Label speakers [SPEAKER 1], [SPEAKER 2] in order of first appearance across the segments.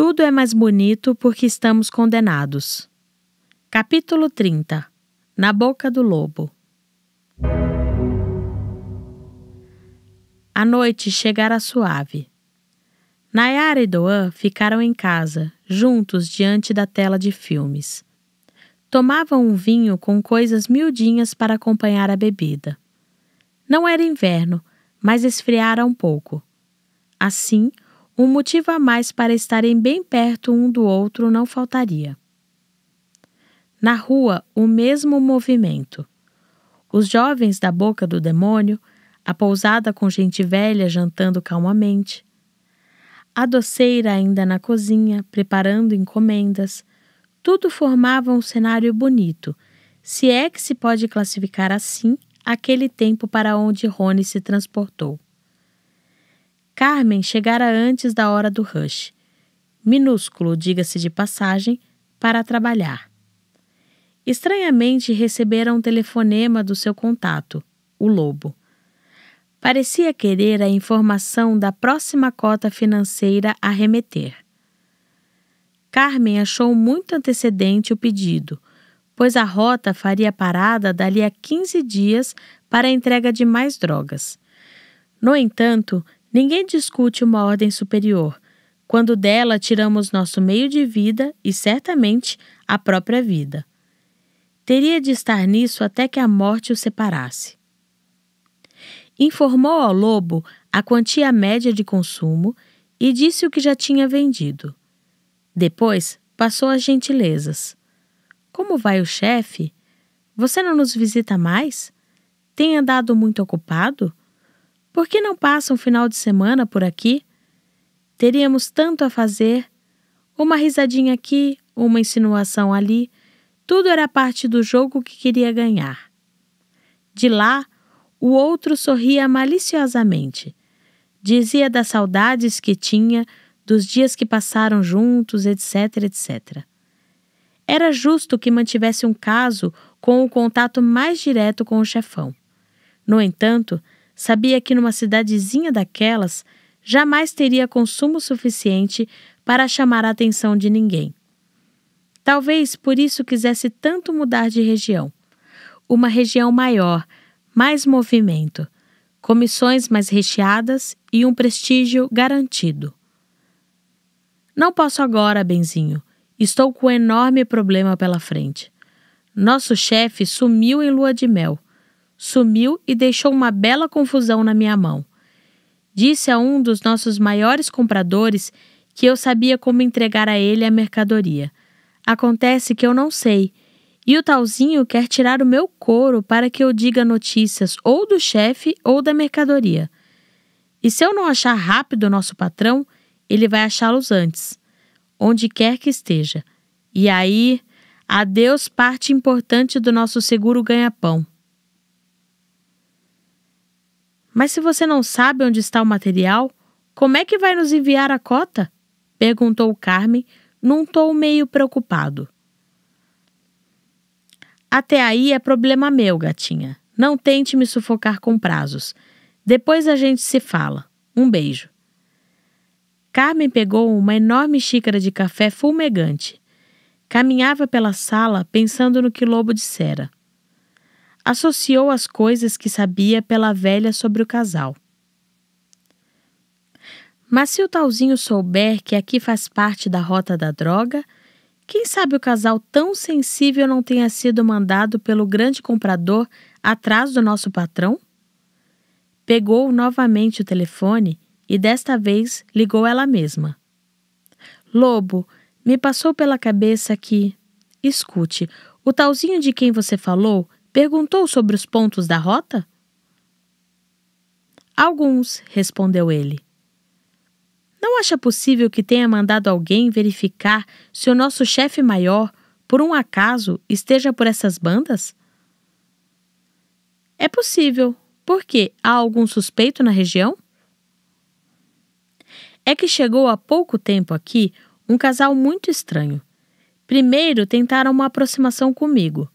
[SPEAKER 1] Tudo é mais bonito porque estamos condenados. Capítulo 30 Na Boca do Lobo A noite chegara suave. Nayara e Doan ficaram em casa, juntos diante da tela de filmes. Tomavam um vinho com coisas miudinhas para acompanhar a bebida. Não era inverno, mas esfriara um pouco. Assim, um motivo a mais para estarem bem perto um do outro não faltaria. Na rua, o mesmo movimento. Os jovens da boca do demônio, a pousada com gente velha jantando calmamente, a doceira ainda na cozinha, preparando encomendas, tudo formava um cenário bonito, se é que se pode classificar assim aquele tempo para onde Rony se transportou. Carmen chegara antes da hora do rush. Minúsculo, diga-se de passagem, para trabalhar. Estranhamente recebera um telefonema do seu contato, o Lobo. Parecia querer a informação da próxima cota financeira a remeter. Carmen achou muito antecedente o pedido, pois a rota faria parada dali a 15 dias para a entrega de mais drogas. No entanto, Ninguém discute uma ordem superior. Quando dela tiramos nosso meio de vida e, certamente, a própria vida. Teria de estar nisso até que a morte o separasse. Informou ao lobo a quantia média de consumo e disse o que já tinha vendido. Depois passou às gentilezas. Como vai o chefe? Você não nos visita mais? Tem andado muito ocupado? Por que não passa um final de semana por aqui? Teríamos tanto a fazer. Uma risadinha aqui, uma insinuação ali. Tudo era parte do jogo que queria ganhar. De lá, o outro sorria maliciosamente. Dizia das saudades que tinha, dos dias que passaram juntos, etc, etc. Era justo que mantivesse um caso com o contato mais direto com o chefão. No entanto, sabia que numa cidadezinha daquelas jamais teria consumo suficiente para chamar a atenção de ninguém. Talvez por isso quisesse tanto mudar de região. Uma região maior, mais movimento, comissões mais recheadas e um prestígio garantido. Não posso agora, Benzinho. Estou com um enorme problema pela frente. Nosso chefe sumiu em lua de mel sumiu e deixou uma bela confusão na minha mão. Disse a um dos nossos maiores compradores que eu sabia como entregar a ele a mercadoria. Acontece que eu não sei. E o talzinho quer tirar o meu couro para que eu diga notícias ou do chefe ou da mercadoria. E se eu não achar rápido o nosso patrão, ele vai achá-los antes, onde quer que esteja. E aí, adeus parte importante do nosso seguro ganha-pão. Mas se você não sabe onde está o material, como é que vai nos enviar a cota? perguntou Carmen num tom meio preocupado. Até aí é problema meu, gatinha. Não tente me sufocar com prazos. Depois a gente se fala. Um beijo. Carmen pegou uma enorme xícara de café fumegante. Caminhava pela sala pensando no que Lobo dissera associou as coisas que sabia pela velha sobre o casal. Mas se o talzinho souber que aqui faz parte da rota da droga, quem sabe o casal tão sensível não tenha sido mandado pelo grande comprador atrás do nosso patrão? Pegou novamente o telefone e desta vez ligou ela mesma. Lobo, me passou pela cabeça que. Escute, o talzinho de quem você falou Perguntou sobre os pontos da rota? Alguns, respondeu ele. Não acha possível que tenha mandado alguém verificar se o nosso chefe maior, por um acaso, esteja por essas bandas? É possível, porque há algum suspeito na região? É que chegou há pouco tempo aqui um casal muito estranho. Primeiro tentaram uma aproximação comigo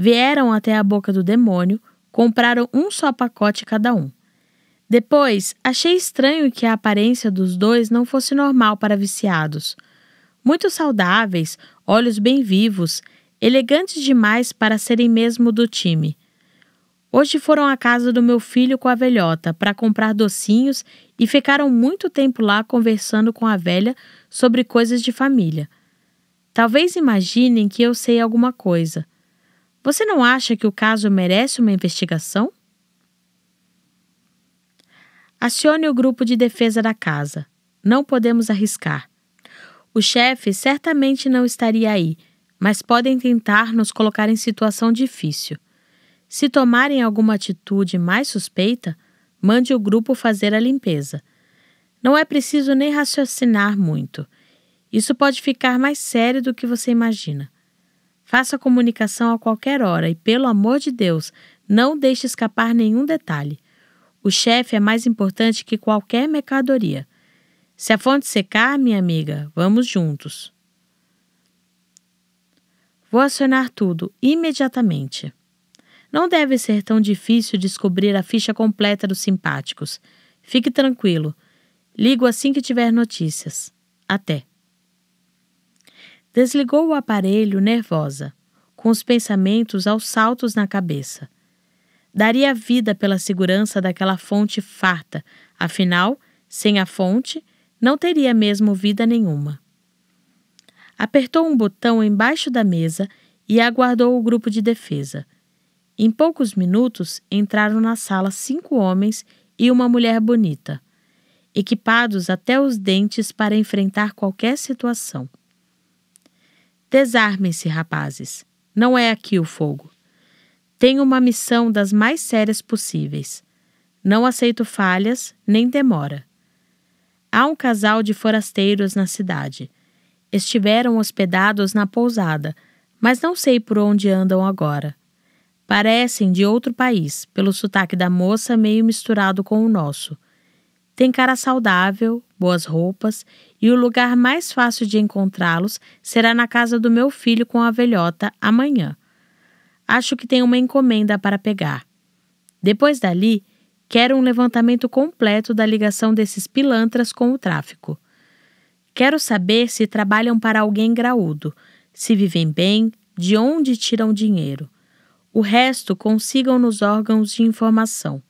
[SPEAKER 1] vieram até a boca do demônio, compraram um só pacote cada um. Depois, achei estranho que a aparência dos dois não fosse normal para viciados. Muito saudáveis, olhos bem vivos, elegantes demais para serem mesmo do time. Hoje foram à casa do meu filho com a velhota para comprar docinhos e ficaram muito tempo lá conversando com a velha sobre coisas de família. Talvez imaginem que eu sei alguma coisa. Você não acha que o caso merece uma investigação? Acione o grupo de defesa da casa. Não podemos arriscar. O chefe certamente não estaria aí, mas podem tentar nos colocar em situação difícil. Se tomarem alguma atitude mais suspeita, mande o grupo fazer a limpeza. Não é preciso nem raciocinar muito. Isso pode ficar mais sério do que você imagina. Faça comunicação a qualquer hora e, pelo amor de Deus, não deixe escapar nenhum detalhe. O chefe é mais importante que qualquer mercadoria. Se a fonte secar, minha amiga, vamos juntos. Vou acionar tudo imediatamente. Não deve ser tão difícil descobrir a ficha completa dos simpáticos. Fique tranquilo. Ligo assim que tiver notícias. Até. Desligou o aparelho nervosa, com os pensamentos aos saltos na cabeça. Daria vida pela segurança daquela fonte farta, afinal, sem a fonte, não teria mesmo vida nenhuma. Apertou um botão embaixo da mesa e aguardou o grupo de defesa. Em poucos minutos entraram na sala cinco homens e uma mulher bonita, equipados até os dentes para enfrentar qualquer situação. Desarmem-se, rapazes. Não é aqui o fogo. Tenho uma missão das mais sérias possíveis. Não aceito falhas nem demora. Há um casal de forasteiros na cidade. Estiveram hospedados na pousada, mas não sei por onde andam agora. Parecem de outro país, pelo sotaque da moça meio misturado com o nosso. Tem cara saudável, boas roupas, e o lugar mais fácil de encontrá-los será na casa do meu filho com a velhota amanhã. Acho que tem uma encomenda para pegar. Depois dali, quero um levantamento completo da ligação desses pilantras com o tráfico. Quero saber se trabalham para alguém graúdo, se vivem bem, de onde tiram dinheiro. O resto consigam nos órgãos de informação.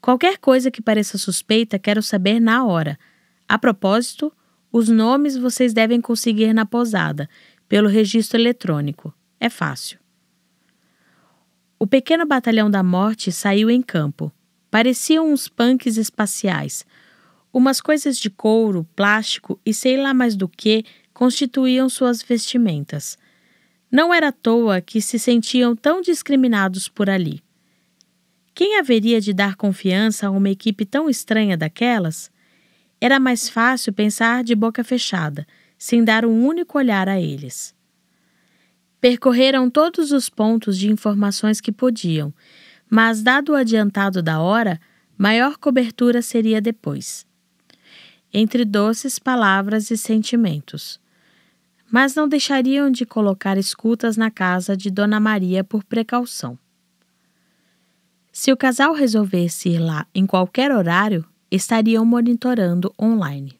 [SPEAKER 1] Qualquer coisa que pareça suspeita, quero saber na hora. A propósito, os nomes vocês devem conseguir na posada, pelo registro eletrônico. É fácil. O pequeno batalhão da morte saiu em campo. Pareciam uns punks espaciais. Umas coisas de couro, plástico e sei lá mais do que constituíam suas vestimentas. Não era à toa que se sentiam tão discriminados por ali. Quem haveria de dar confiança a uma equipe tão estranha daquelas? Era mais fácil pensar de boca fechada, sem dar um único olhar a eles. Percorreram todos os pontos de informações que podiam, mas, dado o adiantado da hora, maior cobertura seria depois. Entre doces palavras e sentimentos. Mas não deixariam de colocar escutas na casa de Dona Maria por precaução. Se o casal resolvesse ir lá em qualquer horário, estariam monitorando online.